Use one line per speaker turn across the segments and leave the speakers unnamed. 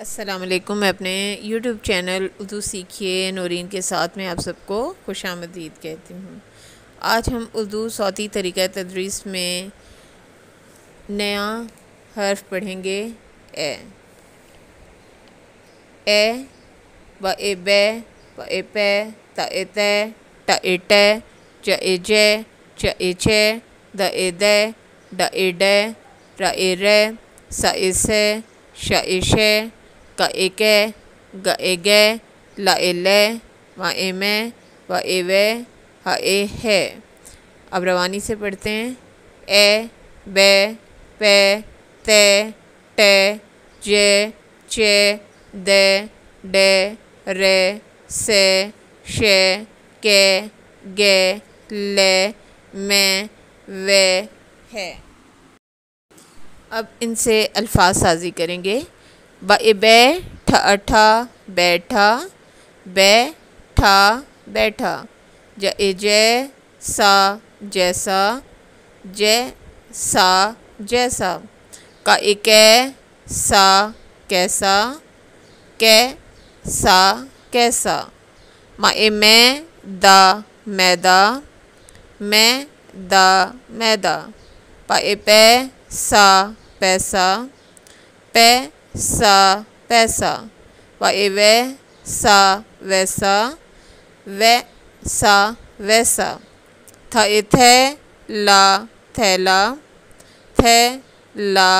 असलकम मैं अपने यूट्यूब चैनल उर्दू सीखिए नौरीन के साथ में आप सबको खुश आमदीद कहती हूँ आज हम उर्दू सौती तरीका तदरीस में नया हर्फ पढ़ेंगे ए ए ब ए ब ब ए प त ए त ट ए ट च ए ज च ए छ द ए द ड ए ड र ए र स ए स श ए श ग ए ए ए गे ल ले व मे व ए वे ह ए हे अब रवानी से पढ़ते हैं ए बे पे ते टे जे चे दे डे रे से शे के गे ले मे वे है अब इनसे अल्फाज साजी करेंगे बे ठा बैठा बैठा बैठा जय जय सा जैसा जय सा जैसा का कै सा कैसा कै सा कैसा मा ए मैं दा मैदा मैं दा मैदा पा ए पै सा पैसा पै सा पैसा व ए वे सा वैसा वे सा वैसा थ ए थे ला थैला थे ला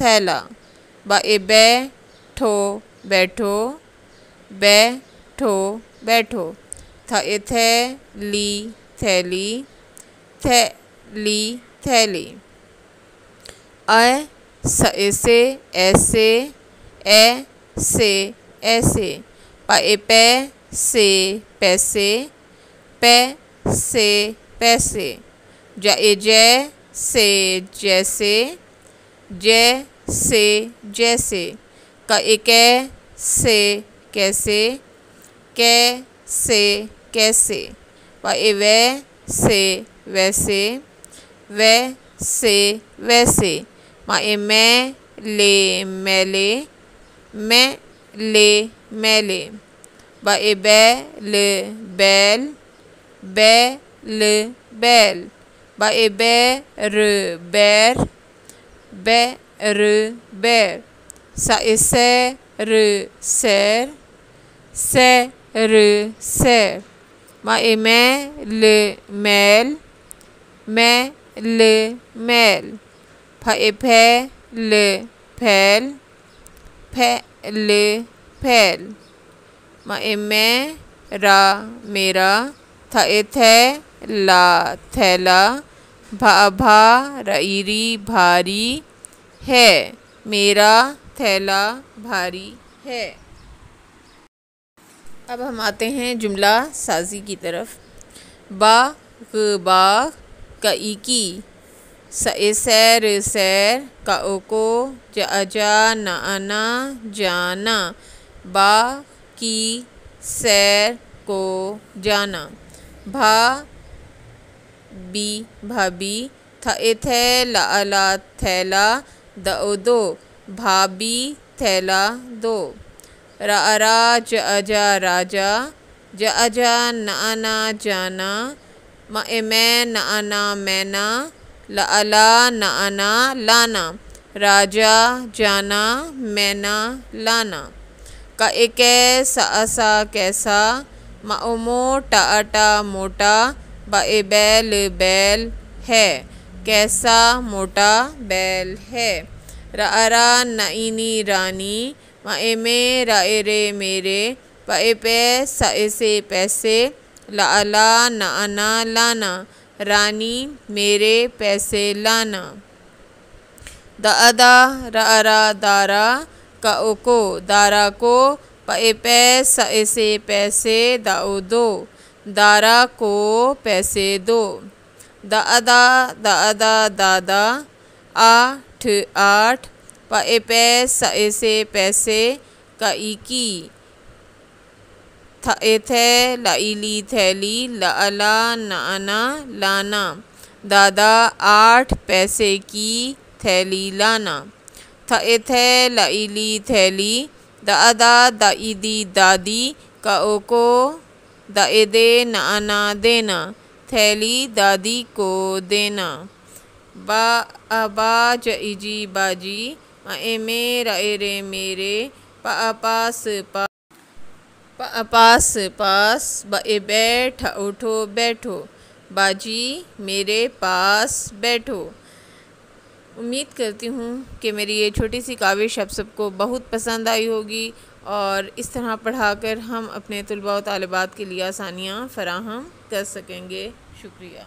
थैला ब ए बे ठो बैठो बे ठो बैठो थ ए थे ली थैली थे ली थैली अ स ऐसे ऐसे ए से ऐसे É पे से पैसे पै से पैसे जय जय से जैसे जय से जैसे क कै से कैसे कै से कैसे वे वै से वैसे वै से वैसे मैं ले मैले मैं ले मैं ले बे बैल बैल बैल बैल बे बैर बैर बैर बैर सा सैर सैर सैर सैर मै मैल मैल मैल मैल फै फैल फैल फै ले फैल मे रा मेरा थे थे ला थैला भा भा रईरी भारी है मेरा थैला भारी है अब हम आते हैं जुमला साजी की तरफ बा बाग कई की सैर सैर जा जाना जाना बा की सैर को जाना भा बी भाभी थे थैला थैला दो दो भाभी थैला दो रा राज अजा राजा ज अजा नाना जाना मैं नाना मैना लाला नाना लाना राजा जाना मैना लाना का एक सा सा कैसा माओमो टाटा मोटा बा बैल बैल है कैसा मोटा बैल है रा नईनी रानी मे राए रे मेरे पे सा से पैसे लाला नाना लाना रानी मेरे पैसे लाना द अदा रा दारा का को दारा को पे पैस ऐसे पैसे दाओ दो दारा को पैसे दो द अदा द अदा दादा आठ आठ पे पैस ऐसे पैसे कई की थे लाइली थैली लाला नाना लाना दादा आठ पैसे की थैली लाना थे थे लाइली थैली दादा दाईदी दादी काओ को दाए दे नाना देना थैली दादी को देना बा अबा जी बाजी ए मेरा रे मेरे पास पा पास पास बैठ उठो बैठो बाजी मेरे पास बैठो उम्मीद करती हूँ कि मेरी ये छोटी सी काविश आप सबको बहुत पसंद आई होगी और इस तरह पढ़ा कर हम अपने तलबा व तलबात के लिए आसानियाँ फ़राहम कर सकेंगे शुक्रिया